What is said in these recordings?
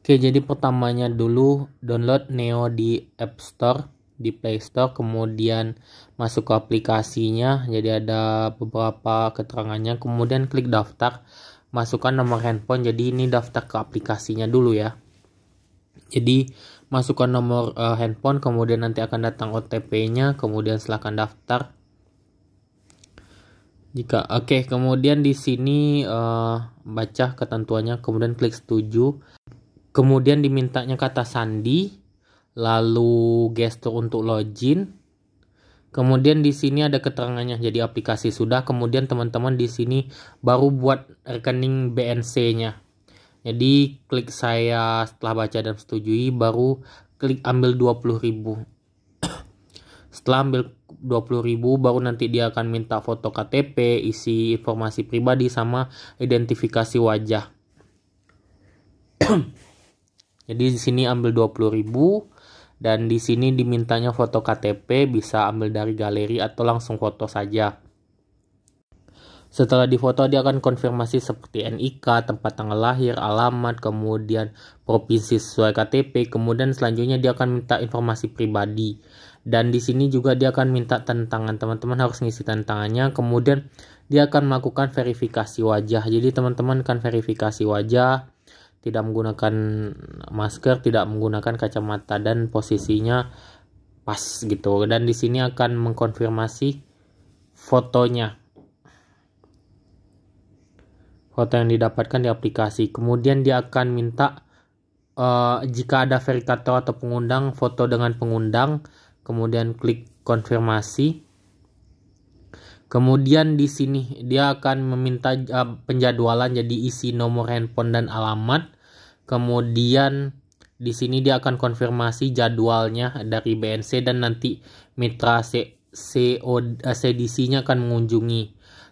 Oke, jadi pertamanya dulu download Neo di App Store, di Play Store, kemudian masuk ke aplikasinya, jadi ada beberapa keterangannya, kemudian klik daftar, masukkan nomor handphone, jadi ini daftar ke aplikasinya dulu ya. Jadi masukkan nomor uh, handphone, kemudian nanti akan datang OTP-nya, kemudian silahkan daftar. Jika oke, okay, kemudian di sini uh, baca ketentuannya, kemudian klik setuju kemudian dimintanya kata sandi lalu gestur untuk login kemudian di sini ada keterangannya jadi aplikasi sudah kemudian teman-teman di sini baru buat rekening BNC nya jadi klik saya setelah baca dan setujui baru klik ambil 20.000. setelah ambil 20.000 baru nanti dia akan minta foto KTP, isi informasi pribadi sama identifikasi wajah. Jadi di sini ambil 20.000 dan di sini dimintanya foto KTP bisa ambil dari galeri atau langsung foto saja. Setelah difoto dia akan konfirmasi seperti NIK, tempat tanggal lahir, alamat, kemudian provinsi sesuai KTP, kemudian selanjutnya dia akan minta informasi pribadi. Dan di sini juga dia akan minta tantangan, teman-teman harus ngisi tantangannya, kemudian dia akan melakukan verifikasi wajah. Jadi teman-teman akan verifikasi wajah, tidak menggunakan masker, tidak menggunakan kacamata dan posisinya pas gitu. Dan di sini akan mengkonfirmasi fotonya. Foto yang didapatkan di aplikasi. Kemudian dia akan minta uh, jika ada verifikator atau pengundang foto dengan pengundang, kemudian klik konfirmasi. Kemudian di sini dia akan meminta uh, penjadwalan jadi isi nomor handphone dan alamat. Kemudian di sini dia akan konfirmasi jadwalnya dari BNC dan nanti mitra CDC-nya eh, akan mengunjungi.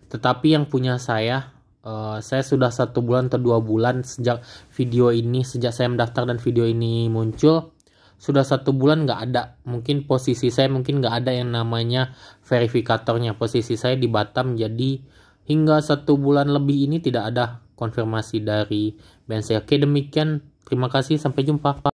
Tetapi yang punya saya Uh, saya sudah satu bulan atau dua bulan sejak video ini sejak saya mendaftar dan video ini muncul sudah satu bulan nggak ada mungkin posisi saya mungkin nggak ada yang namanya verifikatornya posisi saya di Batam jadi hingga satu bulan lebih ini tidak ada konfirmasi dari band oke demikian terima kasih sampai jumpa